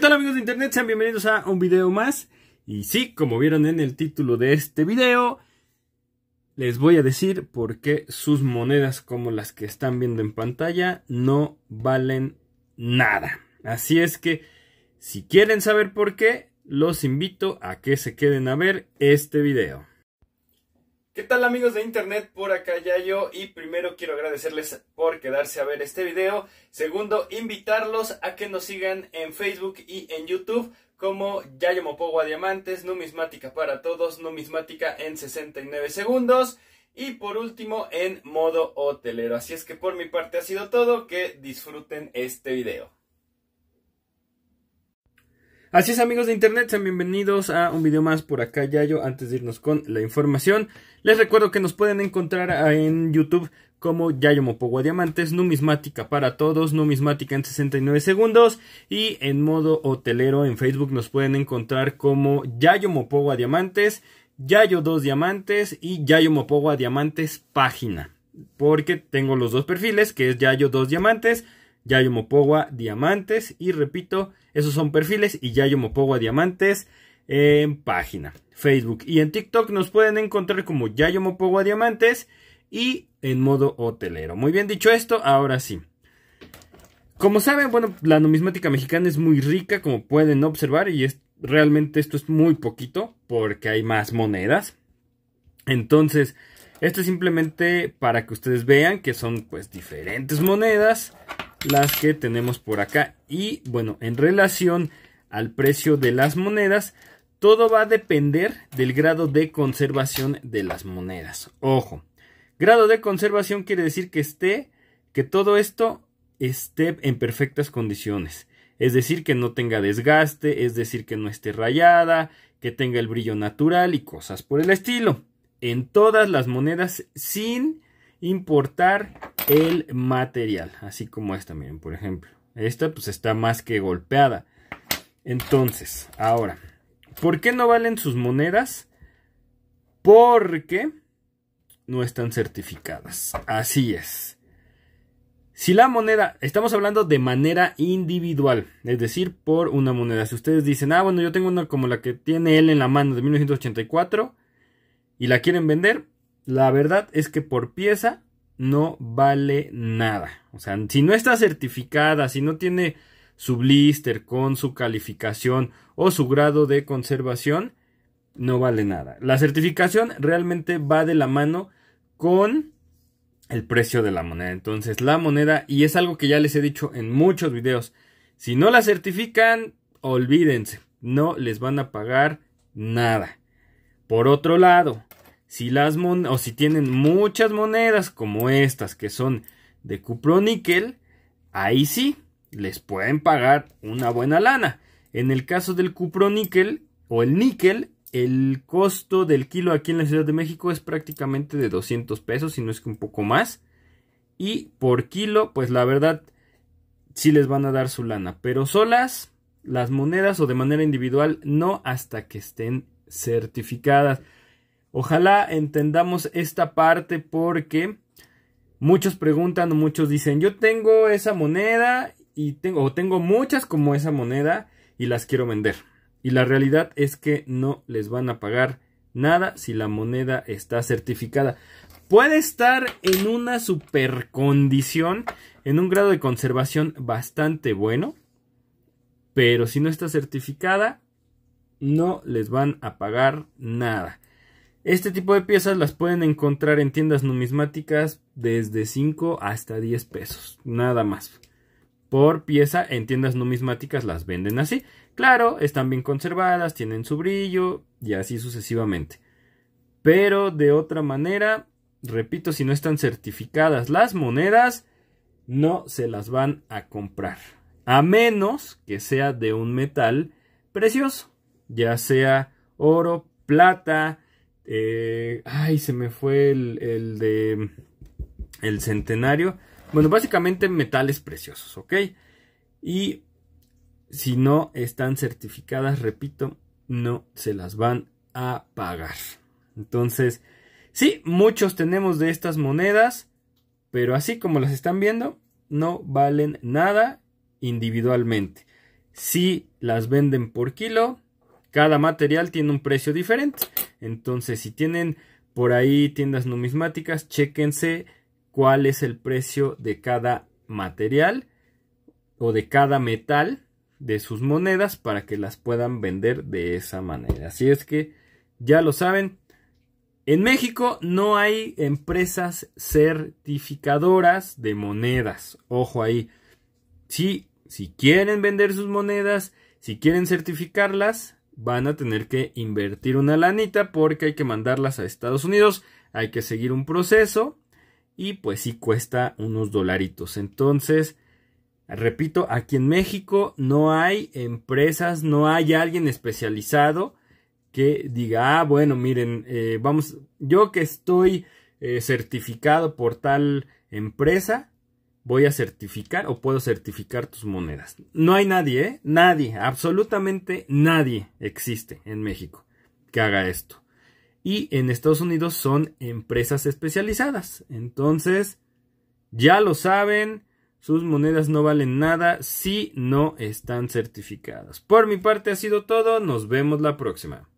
¿Qué amigos de internet? Sean bienvenidos a un video más. Y sí, como vieron en el título de este video, les voy a decir por qué sus monedas como las que están viendo en pantalla no valen nada. Así es que, si quieren saber por qué, los invito a que se queden a ver este video. ¿Qué tal amigos de internet? Por acá Yayo y primero quiero agradecerles por quedarse a ver este video. Segundo, invitarlos a que nos sigan en Facebook y en YouTube como Yayo Mopogo Diamantes, Numismática para Todos, Numismática en 69 segundos y por último en modo hotelero. Así es que por mi parte ha sido todo, que disfruten este video. Así es amigos de internet, sean bienvenidos a un video más por acá Yayo antes de irnos con la información. Les recuerdo que nos pueden encontrar en YouTube como Yayo Mopogua Diamantes, numismática para todos, numismática en 69 segundos y en modo hotelero en Facebook nos pueden encontrar como Yayo Mopogua Diamantes, Yayo 2 Diamantes y Yayo Mopogua Diamantes página. Porque tengo los dos perfiles, que es Yayo 2 Diamantes Yayo Mopowa Diamantes. Y repito, esos son perfiles y Yayo Mopowa Diamantes en página, Facebook y en TikTok nos pueden encontrar como Yayo Diamantes y en modo hotelero. Muy bien dicho esto, ahora sí. Como saben, bueno, la numismática mexicana es muy rica, como pueden observar, y realmente esto es muy poquito, porque hay más monedas. Entonces, esto es simplemente para que ustedes vean que son pues diferentes monedas las que tenemos por acá. Y bueno, en relación al precio de las monedas, todo va a depender del grado de conservación de las monedas. Ojo, grado de conservación quiere decir que esté, que todo esto esté en perfectas condiciones. Es decir, que no tenga desgaste, es decir, que no esté rayada, que tenga el brillo natural y cosas por el estilo. En todas las monedas, sin importar el material, así como esta, miren, por ejemplo. Esta pues está más que golpeada. Entonces, ahora, ¿por qué no valen sus monedas? Porque no están certificadas. Así es. Si la moneda, estamos hablando de manera individual, es decir, por una moneda. Si ustedes dicen, ah, bueno, yo tengo una como la que tiene él en la mano de 1984 y la quieren vender, la verdad es que por pieza no vale nada. O sea, si no está certificada, si no tiene su blister con su calificación o su grado de conservación, no vale nada. La certificación realmente va de la mano con el precio de la moneda. Entonces, la moneda, y es algo que ya les he dicho en muchos videos, si no la certifican, olvídense, no les van a pagar nada. Por otro lado, si las mon o si tienen muchas monedas como estas que son de cuproníquel, ahí sí les pueden pagar una buena lana. En el caso del cuproníquel o el níquel, el costo del kilo aquí en la Ciudad de México es prácticamente de 200 pesos, si no es que un poco más. Y por kilo, pues la verdad, sí les van a dar su lana. Pero solas, las monedas o de manera individual, no hasta que estén certificadas. Ojalá entendamos esta parte porque muchos preguntan muchos dicen, yo tengo esa moneda y tengo, o tengo muchas como esa moneda y las quiero vender. Y la realidad es que no les van a pagar nada si la moneda está certificada. Puede estar en una supercondición, en un grado de conservación bastante bueno, pero si no está certificada, no les van a pagar nada. Este tipo de piezas las pueden encontrar en tiendas numismáticas desde 5 hasta 10 pesos, nada más. Por pieza en tiendas numismáticas las venden así. Claro, están bien conservadas, tienen su brillo y así sucesivamente. Pero de otra manera, repito, si no están certificadas las monedas, no se las van a comprar. A menos que sea de un metal precioso, ya sea oro, plata, eh, ay, se me fue el, el de. El centenario. Bueno, básicamente metales preciosos, ¿ok? Y si no están certificadas, repito, no se las van a pagar. Entonces, sí, muchos tenemos de estas monedas, pero así como las están viendo, no valen nada individualmente. Si las venden por kilo, cada material tiene un precio diferente. Entonces, si tienen por ahí tiendas numismáticas, chéquense cuál es el precio de cada material o de cada metal de sus monedas para que las puedan vender de esa manera. Así es que ya lo saben. En México no hay empresas certificadoras de monedas. Ojo ahí. si si quieren vender sus monedas, si quieren certificarlas, van a tener que invertir una lanita porque hay que mandarlas a Estados Unidos, hay que seguir un proceso y pues sí cuesta unos dolaritos. Entonces, repito, aquí en México no hay empresas, no hay alguien especializado que diga, ah, bueno, miren, eh, vamos, yo que estoy eh, certificado por tal empresa, voy a certificar o puedo certificar tus monedas. No hay nadie, ¿eh? Nadie, absolutamente nadie existe en México que haga esto. Y en Estados Unidos son empresas especializadas. Entonces, ya lo saben, sus monedas no valen nada si no están certificadas. Por mi parte ha sido todo, nos vemos la próxima.